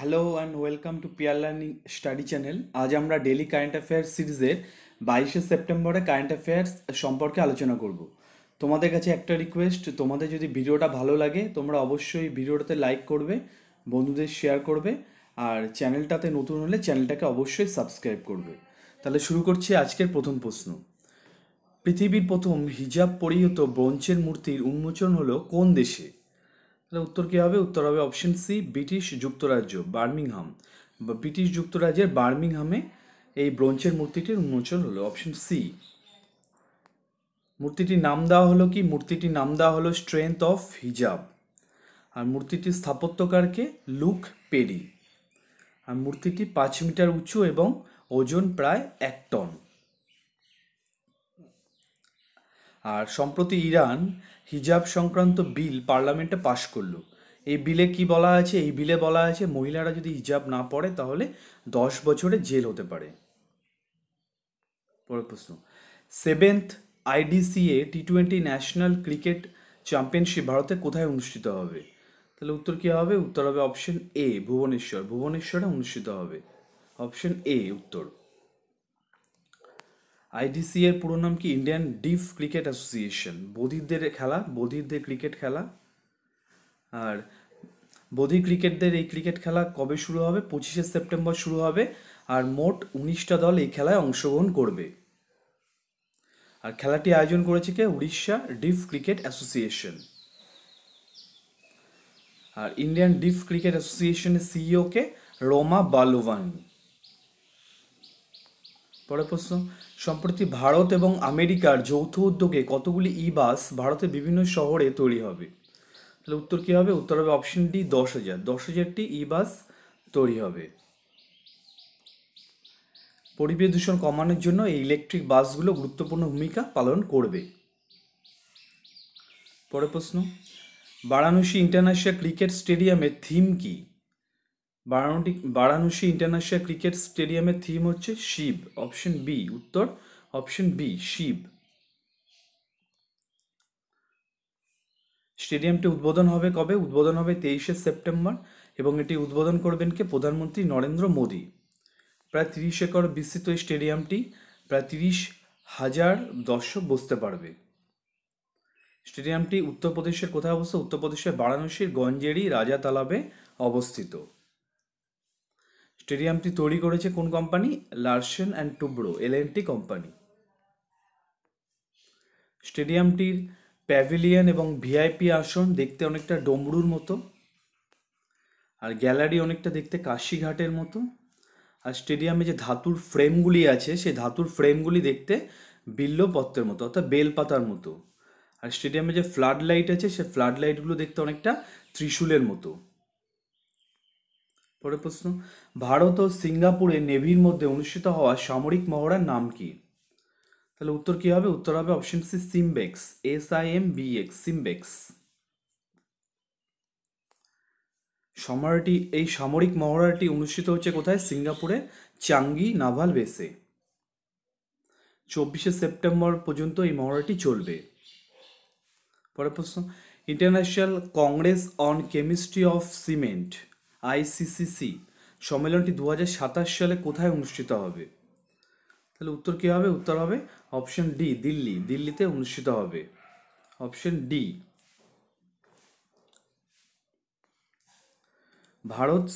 hello and welcome to peer learning study channel আজ আমরা daily current affairs সিরিজের বাইশে সেপ্টেম্বরে কারেন্ট অ্যাফেয়ার্স সম্পর্কে আলোচনা করব তোমাদের কাছে একটা রিকোয়েস্ট তোমাদের যদি ভিডিওটা ভালো লাগে তোমরা অবশ্যই ভিডিওটাতে লাইক করবে বন্ধুদের শেয়ার করবে আর চ্যানেলটাতে নতুন হলে চ্যানেলটাকে অবশ্যই সাবস্ক্রাইব করবে তাহলে শুরু করছি আজকের প্রথম প্রশ্ন পৃথিবীর প্রথম হিজাব পরিহিত ব্রঞ্চের মূর্তির উন্মোচন হলো কোন দেশে তাহলে উত্তর কী হবে উত্তর হবে অপশন সি ব্রিটিশ যুক্তরাজ্য বার্মিংহাম ব্রিটিশ যুক্তরাজ্যের বার্মিংহামে এই ব্রোঞ্চের মূর্তিটির উন্মোচন হলো অপশন সি মূর্তিটির নাম দেওয়া হলো কি মূর্তিটির নাম দেওয়া হলো স্ট্রেংথ অফ হিজাব আর মূর্তিটির স্থাপত্যকারকে লুক পেরি আর মূর্তিটি পাঁচ মিটার উঁচু এবং ওজন প্রায় এক টন আর সম্প্রতি ইরান হিজাব সংক্রান্ত বিল পার্লামেন্টে পাশ করলো এই বিলে কি বলা আছে এই বিলে বলা আছে মহিলারা যদি হিজাব না পড়ে তাহলে দশ বছরে জেল হতে পারে পরের প্রশ্ন seventh IDCA T twenty national cricket championship ভারতে কোথায় অনুষ্ঠিত হবে তাহলে উত্তর কী হবে উত্তর হবে অপশন এ ভুবনেশ্বর ভুবনেশ্বরে অনুষ্ঠিত হবে অপশন এ উত্তর আইডিসি এর পুরো নাম কি ইন্ডিয়ান ডিফ ক্রিকেট অ্যাসোসিয়েশন বধিরদের খেলা বধিরদের ক্রিকেট খেলা আর বধির ক্রিকেটদের এই ক্রিকেট খেলা কবে শুরু হবে পঁচিশে সেপ্টেম্বর শুরু হবে আর মোট উনিশটা দল এই খেলায় অংশগ্রহণ করবে আর খেলাটি আয়োজন করেছে কে উড়িষ্যা ডিফ ক্রিকেট অ্যাসোসিয়েশন আর ইন্ডিয়ান ডিফ ক্রিকেট অ্যাসোসিয়েশনের সিইও কে রোমা বালুভানি পরের প্রশ্ন সম্প্রতি ভারত এবং আমেরিকার যৌথ উদ্যোগে কতগুলি ই বাস ভারতের বিভিন্ন শহরে তৈরি হবে তাহলে উত্তর কী হবে উত্তর হবে অপশন ডি দশ হাজার দশ হাজারটি ই বাস তৈরি হবে পরিবেশ দূষণ কমানোর জন্য এই ইলেকট্রিক বাসগুলো গুরুত্বপূর্ণ ভূমিকা পালন করবে পরের প্রশ্ন বারাণসী ইন্টারন্যাশনাল ক্রিকেট স্টেডিয়ামের থিম কী বারাণটি বারাণসী ইন্টারন্যাশনাল ক্রিকেট স্টেডিয়ামের থিম হচ্ছে শিব অপশন বি উত্তর অপশন বি শিব স্টেডিয়ামটি উদ্বোধন হবে কবে উদ্বোধন হবে তেইশে সেপ্টেম্বর এবং এটি উদ্বোধন করবেন কে প্রধানমন্ত্রী নরেন্দ্র মোদী প্রায় তিরিশ একর বিস্তৃত এই স্টেডিয়ামটি প্রায় তিরিশ হাজার দর্শক বসতে পারবে স্টেডিয়ামটি উত্তরপ্রদেশের কোথায় অবস্থিত উত্তরপ্রদেশের বারাণসীর গঞ্জেরি রাজা তালাবে অবস্থিত স্টেডিয়ামটি তৈরি করেছে কোন company Larsen and Toubro L N T company স্টেডিয়ামটির প্যাভিলিয়ন এবং ভিআইপি আসন দেখতে অনেকটা ডমরুর মতো আর গ্যালারি অনেকটা দেখতে কাশিঘাটের মতো আর স্টেডিয়ামে যে ধাতুর ফ্রেমগুলি আছে সেই ধাতুর ফ্রেমগুলি দেখতে বিল্লপত্রের মতো অর্থাৎ বেলপাতার মতো আর স্টেডিয়ামে যে ফ্লাড লাইট আছে সে ফ্লাড লাইটগুলো দেখতে অনেকটা ত্রিশূলের মতো পরের প্রশ্ন ভারত ও সিঙ্গাপুরে নেভির মধ্যে অনুষ্ঠিত হওয়া সামরিক মহড়ার নাম কি তাহলে উত্তর কি হবে উত্তর হবে option C SIMBEX S I M B X SIMBEX সমরাটি এই সামরিক মহড়াটি অনুষ্ঠিত হচ্ছে কোথায় সিঙ্গাপুরে চাঙ্গি নাভাল বেসে চব্বিশে সেপ্টেম্বর পর্যন্ত এই মহড়াটি চলবে পরের প্রশ্ন international congress on chemistry of cement ICCC সম্মেলনটি দু সালে কোথায় অনুষ্ঠিত হবে তাহলে উত্তর কী হবে উত্তর হবে অপশন ডি দিল্লি দিল্লিতে অনুষ্ঠিত হবে অপশন ডি ভারত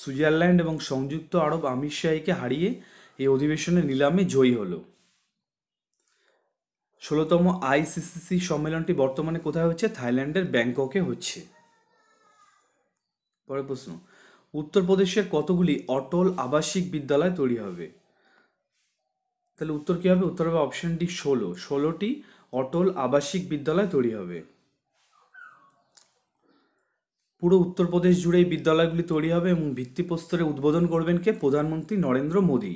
সুইজারল্যান্ড এবং সংযুক্ত আরব আমির শাহীকে হারিয়ে এই অধিবেশনে নিলামে জয়ী হলো ষোলোতম আইসিসিসি সম্মেলনটি বর্তমানে কোথায় হচ্ছে থাইল্যান্ডের ব্যাংককে হচ্ছে পরের প্রশ্ন উত্তরপ্রদেশের কতগুলি অটল আবাসিক বিদ্যালয় তৈরি হবে তাহলে উত্তর কী হবে উত্তর হবে অপশন ডি ষোলো ষোলোটি অটল আবাসিক বিদ্যালয় তৈরি হবে পুরো উত্তরপ্রদেশ জুড়ে এই বিদ্যালয়গুলি তৈরি হবে এবং ভিত্তিপ্রস্তরে উদ্বোধন করবেন কে প্রধানমন্ত্রী নরেন্দ্র মোদী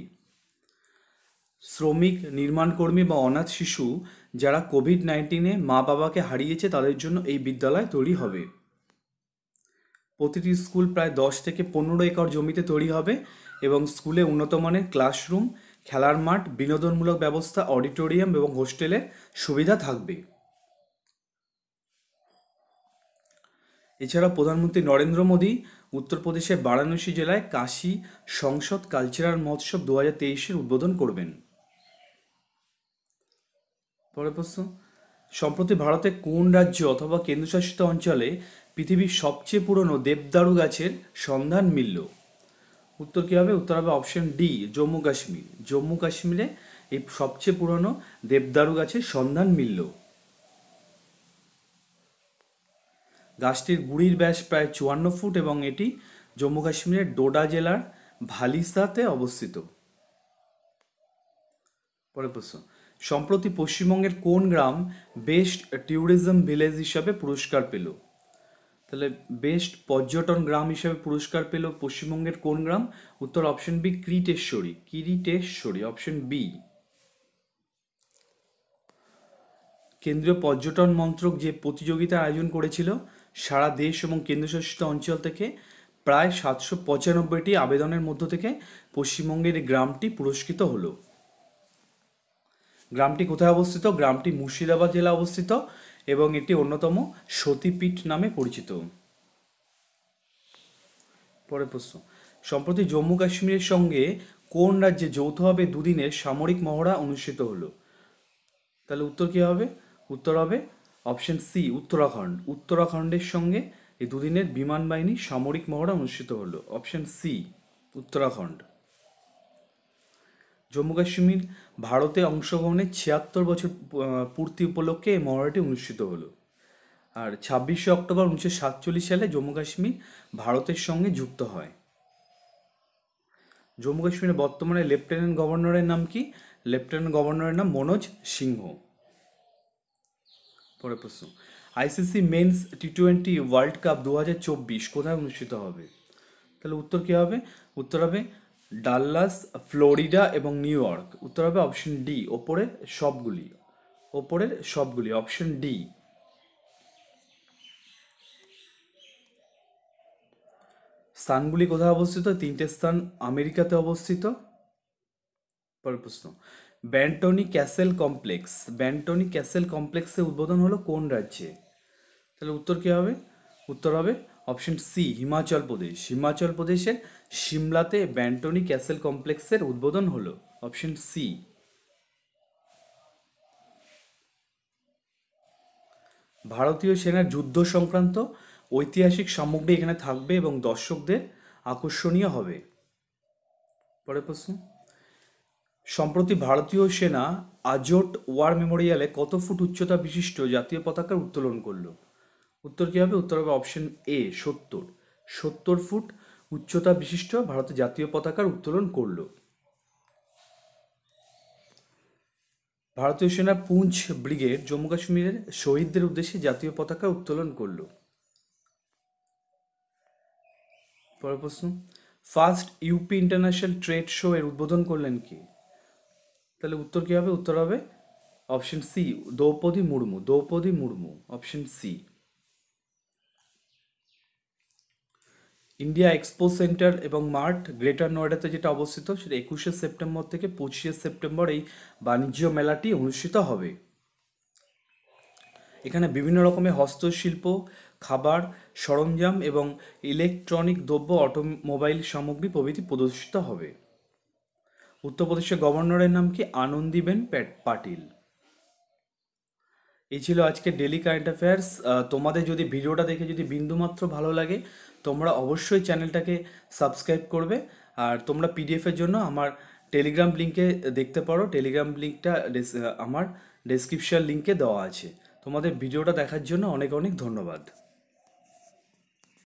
শ্রমিক নির্মাণকর্মী বা অনাথ শিশু যারা কোভিড নাইন্টিনে মা বাবাকে হারিয়েছে তাদের জন্য এই বিদ্যালয় তৈরি হবে প্রতিটি স্কুল প্রায় দশ থেকে পনেরো একর জমিতে তৈরি হবে এবং স্কুলে উন্নত মানের ক্লাসরুম খেলার মাঠ বিনোদনমূলক ব্যবস্থা অডিটোরিয়াম এবং হোস্টেলের সুবিধা থাকবে এছাড়া প্রধানমন্ত্রী নরেন্দ্র মোদী উত্তরপ্রদেশের বারাণসী জেলায় কাশি সংসদ কালচারাল মহোৎসব দু হাজার তেইশের উদ্বোধন করবেন পরের প্রশ্ন সম্প্রতি ভারতে কোন রাজ্য অথবা কেন্দ্রশাসিত অঞ্চলে পৃথিবীর সবচেয়ে পুরনো দেবদারু গাছের সন্ধান মিলল উত্তর কী হবে উত্তর হবে অপশন ডি জম্মু কাশ্মীর জম্মু কাশ্মীরে এই সবচেয়ে পুরনো দেবদারু গাছের সন্ধান মিলল গাছটির গুড়ির ব্যাস প্রায় চুয়ান্ন ফুট এবং এটি জম্মু কাশ্মীরের ডোডা জেলার ভালিসাতে অবস্থিত পরের প্রশ্ন সম্প্রতি পশ্চিমবঙ্গের কোন গ্রাম বেস্ট ট্যুরিজম ভিলেজ হিসাবে পুরস্কার পেল তাহলে বেস্ট পর্যটন গ্রাম হিসেবে পুরস্কার পেল পশ্চিমবঙ্গের কোন গ্রাম উত্তর অপশন বি ক্রিটেশ্বরী কিরিটেশ্বরী অপশন বি কেন্দ্রীয় পর্যটন মন্ত্রক যে প্রতিযোগিতা আয়োজন করেছিল সারা দেশ এবং কেন্দ্রশাসিত অঞ্চল থেকে প্রায় সাতশো পঁচানব্বইটি আবেদনের মধ্য থেকে পশ্চিমবঙ্গের গ্রামটি পুরস্কৃত হলো গ্রামটি কোথায় অবস্থিত গ্রামটি মুর্শিদাবাদ জেলা অবস্থিত এবং এটি অন্যতম সতীপীঠ নামে পরিচিত পরের প্রশ্ন সম্প্রতি জম্মু কাশ্মীরের সঙ্গে কোন রাজ্যে যৌথভাবে দুদিনের সামরিক মহড়া অনুষ্ঠিত হলো তাহলে উত্তর কী হবে উত্তর হবে অপশন সি উত্তরাখণ্ড উত্তরাখণ্ডের সঙ্গে এই দুদিনের বিমান বাহিনী সামরিক মহড়া অনুষ্ঠিত হলো অপশন সি উত্তরাখণ্ড জম্মু কাশ্মীর ভারতে অংশগ্রহণের ছিয়াত্তর বছর পূর্তি উপলক্ষে এই মহড়াটি অনুষ্ঠিত হলো আর ছাব্বিশে অক্টোবর উনিশশো সাতচল্লিশ সালে জম্মু কাশ্মীর ভারতের সঙ্গে যুক্ত হয় জম্মু কাশ্মীরের বর্তমানে লেফটেন্যান্ট গভর্নরের নাম কি লেফটেন্যান্ট গভর্নরের নাম মনোজ সিংহ পরে প্রশ্ন ICC men's T twenty World Cup দু হাজার চব্বিশ কোথায় অনুষ্ঠিত হবে তাহলে উত্তর কী হবে উত্তর হবে ডাল্লাস ফ্লোরিডা এবং নিউ ইয়র্ক উত্তর হবে অপশন ডি ওপরের সবগুলি ওপরের সবগুলি অপশন ডি স্থানগুলি কোথায় অবস্থিত তিনটে স্থান আমেরিকাতে অবস্থিত পরের প্রশ্ন Bantony Castle complex Bantony Castle কমপ্লেক্সের উদ্বোধন হলো কোন রাজ্যে তাহলে উত্তর কী হবে উত্তর হবে অপশন সি হিমাচল প্রদেশ হিমাচল প্রদেশের সিমলাতে ব্যান্টনি ক্যাসেল কমপ্লেক্সের উদ্বোধন হলো অপশন সি ভারতীয় সেনার যুদ্ধ সংক্রান্ত ঐতিহাসিক সামগ্রী এখানে থাকবে এবং দর্শকদের আকর্ষণীয় হবে পরের প্রশ্ন সম্প্রতি ভারতীয় সেনা আজোট ওয়ার মেমোরিয়ালে কত ফুট উচ্চতা বিশিষ্ট জাতীয় পতাকার উত্তোলন করলো উত্তর কী হবে উত্তর হবে অপশন এ সত্তর সত্তর ফুট উচ্চতা বিশিষ্ট ভারতের জাতীয় পতাকার উত্তোলন করল ভারতীয় সেনা পুঞ্চ ব্রিগেড জম্মু কাশ্মীরের শহীদদের উদ্দেশ্যে জাতীয় পতাকা উত্তোলন করল পরের প্রশ্ন first UP international trade show এর উদ্বোধন করলেন কে তাহলে উত্তর কী হবে উত্তর হবে option C Droupadi Murmu Droupadi Murmu option C India Expo Centre এবং মার্ট গ্রেটার নয়ডাতে যেটা অবস্থিত সেটা একুশে সেপ্টেম্বর থেকে পঁচিশে সেপ্টেম্বর এই বাণিজ্য মেলাটি অনুষ্ঠিত হবে এখানে বিভিন্ন রকমের হস্তশিল্প খাবার সরঞ্জাম এবং ইলেকট্রনিক দ্রব্য অটোমোবাইল সামগ্রী প্রভৃতি প্রদর্শিত হবে উত্তরপ্রদেশের গভর্নরের নাম কি আনন্দিবেন প্যাট পাটিল এই ছিল আজকে ডেলি কারেন্ট অ্যাফেয়ার্স তোমাদের যদি ভিডিওটা দেখে যদি বিন্দুমাত্র ভালো লাগে তোমরা অবশ্যই চ্যানেলটাকে সাবস্ক্রাইব করবে আর তোমরা পিডিএফের জন্য আমার টেলিগ্রাম লিঙ্কে দেখতে পারো টেলিগ্রাম লিঙ্কটা আমার ডেসক্রিপশন লিঙ্কে দেওয়া আছে তোমাদের ভিডিওটা দেখার জন্য অনেক অনেক ধন্যবাদ